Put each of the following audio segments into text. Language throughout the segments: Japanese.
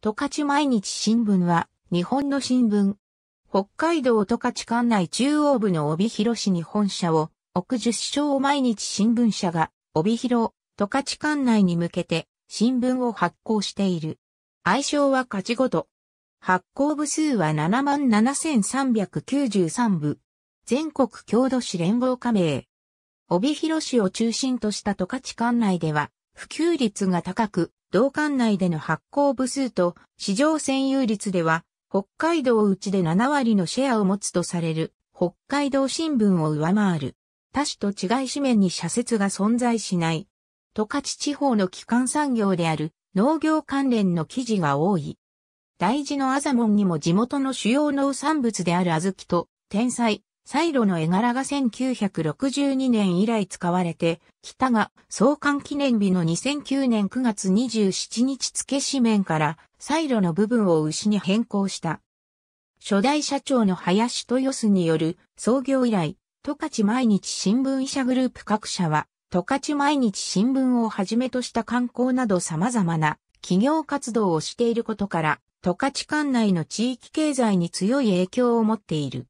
十勝毎日新聞は、日本の新聞。北海道十勝管内中央部の帯広市に本社を、奥十章毎日新聞社が、帯広、十勝管内に向けて、新聞を発行している。愛称は勝ちごと。発行部数は77,393部。全国郷土市連合加盟。帯広市を中心とした十勝管内では、普及率が高く、同館内での発行部数と市場占有率では、北海道内で7割のシェアを持つとされる、北海道新聞を上回る。他市と違い紙面に社説が存在しない。十勝地方の基幹産業である農業関連の記事が多い。大事のアザモンにも地元の主要農産物である小豆と、天才、サイロの絵柄が1962年以来使われて、北が創刊記念日の2009年9月27日付紙面からサイロの部分を牛に変更した。初代社長の林豊洲による創業以来、十勝毎日新聞医者グループ各社は、十勝毎日新聞をはじめとした観光など様々な企業活動をしていることから、十勝管内の地域経済に強い影響を持っている。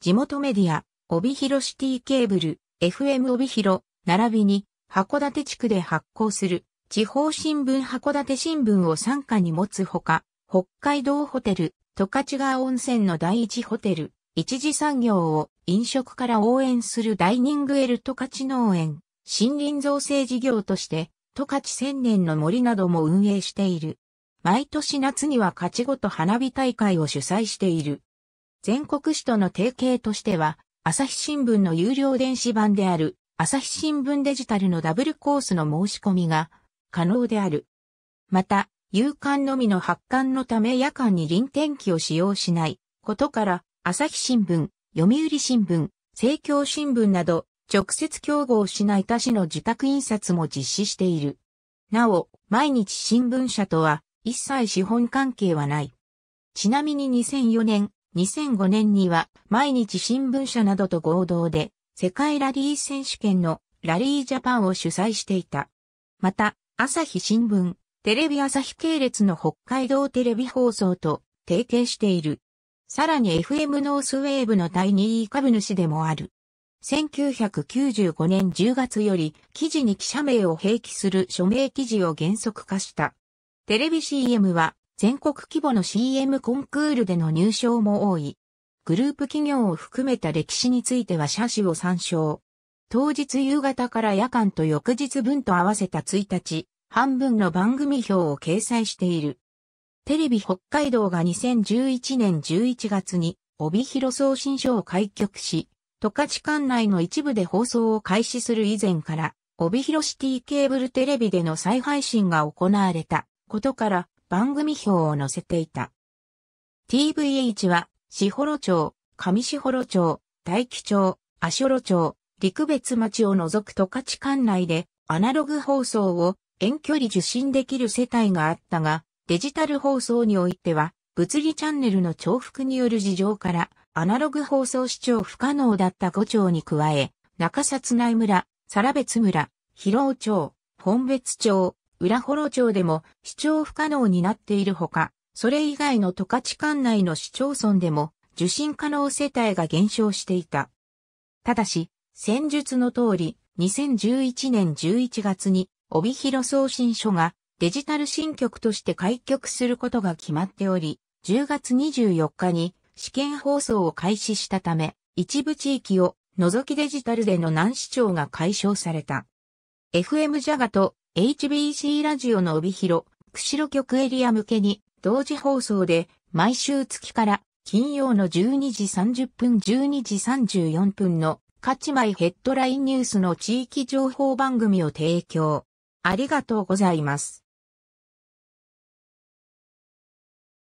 地元メディア、帯広シティケーブル、FM 帯広、並びに、函館地区で発行する、地方新聞函館新聞を傘下に持つほか、北海道ホテル、十勝川温泉の第一ホテル、一次産業を飲食から応援するダイニングエル十勝農園、森林造成事業として、十勝千年の森なども運営している。毎年夏には勝ちごと花火大会を主催している。全国紙との提携としては、朝日新聞の有料電子版である、朝日新聞デジタルのダブルコースの申し込みが可能である。また、夕刊のみの発刊のため夜間に臨転機を使用しないことから、朝日新聞、読売新聞、政教新聞など、直接競合しない他紙の自宅印刷も実施している。なお、毎日新聞社とは一切資本関係はない。ちなみに2004年、2005年には毎日新聞社などと合同で世界ラリー選手権のラリージャパンを主催していた。また、朝日新聞、テレビ朝日系列の北海道テレビ放送と提携している。さらに FM ノースウェーブの第2位株主でもある。1995年10月より記事に記者名を併記する署名記事を原則化した。テレビ CM は全国規模の CM コンクールでの入賞も多い。グループ企業を含めた歴史については写真を参照。当日夕方から夜間と翌日分と合わせた1日、半分の番組表を掲載している。テレビ北海道が2011年11月に帯広送信所を開局し、十勝管内の一部で放送を開始する以前から、帯広シティケーブルテレビでの再配信が行われたことから、番組表を載せていた。TVH は、四幌町、上四幌町、大樹町、足幌町、陸別町を除く十勝管内で、アナログ放送を遠距離受信できる世帯があったが、デジタル放送においては、物理チャンネルの重複による事情から、アナログ放送視聴不可能だった5町に加え、中札内村、皿別村、広尾町、本別町、浦幌町でも視聴不可能になっているほか、それ以外の十勝管内の市町村でも受信可能世帯が減少していた。ただし、戦術の通り、2011年11月に帯広送信所がデジタル新局として開局することが決まっており、10月24日に試験放送を開始したため、一部地域を除きデジタルでの難視聴が解消された。FM ジャガと HBC ラジオの帯広、釧路局エリア向けに、同時放送で、毎週月から金曜の12時30分12時34分の勝ち前ヘッドラインニュースの地域情報番組を提供。ありがとうございます。